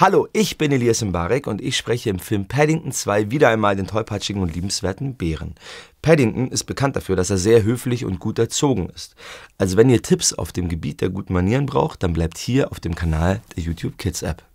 Hallo, ich bin Elias Mbarek und ich spreche im Film Paddington 2 wieder einmal den tollpatschigen und liebenswerten Bären. Paddington ist bekannt dafür, dass er sehr höflich und gut erzogen ist. Also wenn ihr Tipps auf dem Gebiet der guten Manieren braucht, dann bleibt hier auf dem Kanal der YouTube Kids App.